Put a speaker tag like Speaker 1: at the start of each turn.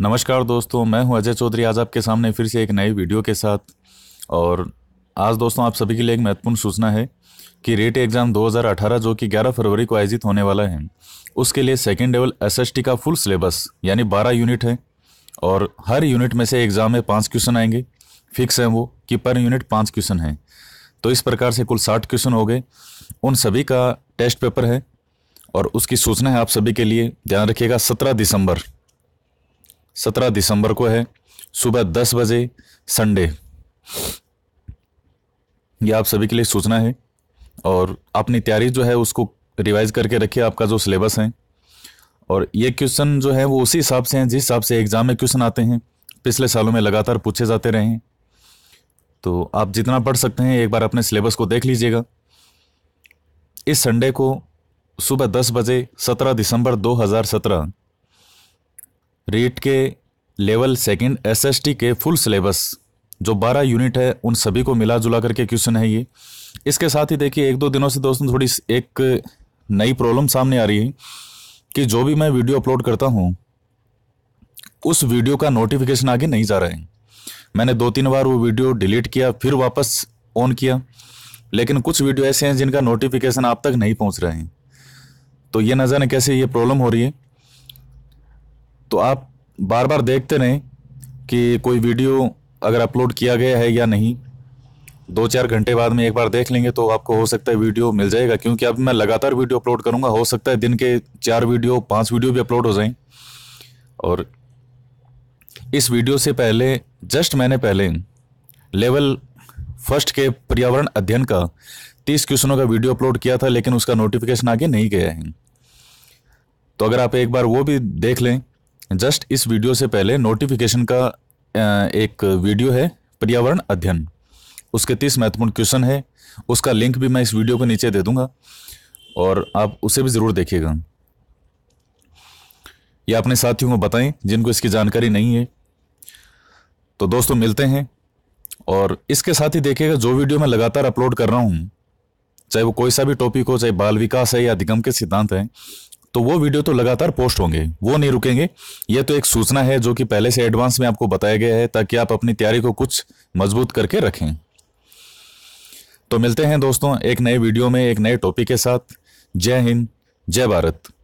Speaker 1: नमस्कार दोस्तों मैं हूं अजय चौधरी आज आपके सामने फिर से एक नई वीडियो के साथ और आज दोस्तों आप सभी के लिए एक महत्वपूर्ण सूचना है कि रेट एग्ज़ाम 2018 जो कि 11 फरवरी को आयोजित होने वाला है उसके लिए सेकेंड लेवल एस का फुल सिलेबस यानी 12 यूनिट है और हर यूनिट में से एग्ज़ाम में पाँच क्वेश्चन आएंगे फिक्स हैं वो कि पर यूनिट पाँच क्वेश्चन हैं तो इस प्रकार से कुल साठ क्वेश्चन हो गए उन सभी का टेस्ट पेपर है और उसकी सूचना है आप सभी के लिए ध्यान रखिएगा सत्रह दिसंबर सत्रह दिसंबर को है सुबह दस बजे संडे यह आप सभी के लिए सूचना है और अपनी तैयारी जो है उसको रिवाइज करके रखिए आपका जो सिलेबस है और ये क्वेश्चन जो है वो उसी हिसाब से हैं जिस हिसाब से एग्ज़ाम में क्वेश्चन आते हैं पिछले सालों में लगातार पूछे जाते रहे हैं तो आप जितना पढ़ सकते हैं एक बार अपने सिलेबस को देख लीजिएगा इस संडे को सुबह दस बजे सत्रह दिसंबर सत्रह रीट के लेवल सेकंड एसएसटी के फुल सिलेबस जो 12 यूनिट है उन सभी को मिला जुला करके क्वेश्चन है ये इसके साथ ही देखिए एक दो दिनों से दोस्तों थोड़ी एक नई प्रॉब्लम सामने आ रही है कि जो भी मैं वीडियो अपलोड करता हूँ उस वीडियो का नोटिफिकेशन आगे नहीं जा रहा है मैंने दो तीन बार वो वीडियो डिलीट किया फिर वापस ऑन किया लेकिन कुछ वीडियो ऐसे हैं जिनका नोटिफिकेशन आप तक नहीं पहुँच रहे हैं तो ये न जाने कैसे ये प्रॉब्लम हो रही है तो आप बार बार देखते रहें कि कोई वीडियो अगर अपलोड किया गया है या नहीं दो चार घंटे बाद में एक बार देख लेंगे तो आपको हो सकता है वीडियो मिल जाएगा क्योंकि अब मैं लगातार वीडियो अपलोड करूँगा हो सकता है दिन के चार वीडियो पाँच वीडियो भी अपलोड हो जाएं और इस वीडियो से पहले जस्ट मैंने पहले लेवल फर्स्ट के पर्यावरण अध्ययन का तीस क्वेश्चनों का वीडियो अपलोड किया था लेकिन उसका नोटिफिकेशन आगे नहीं गया है तो अगर आप एक बार वो भी देख लें जस्ट इस वीडियो से पहले नोटिफिकेशन का एक वीडियो है पर्यावरण अध्ययन उसके तीस महत्वपूर्ण क्वेश्चन है उसका लिंक भी मैं इस वीडियो के नीचे दे दूंगा और आप उसे भी ज़रूर देखिएगा ये अपने साथियों को बताएं जिनको इसकी जानकारी नहीं है तो दोस्तों मिलते हैं और इसके साथ ही देखिएगा जो वीडियो मैं लगातार अपलोड कर रहा हूं चाहे वो कोई सा भी टॉपिक हो चाहे बाल विकास है या अधिगम के सिद्धांत हैं तो वो वीडियो तो लगातार पोस्ट होंगे वो नहीं रुकेंगे ये तो एक सूचना है जो कि पहले से एडवांस में आपको बताया गया है ताकि आप अपनी तैयारी को कुछ मजबूत करके रखें तो मिलते हैं दोस्तों एक नए वीडियो में एक नए टॉपिक के साथ जय हिंद जय भारत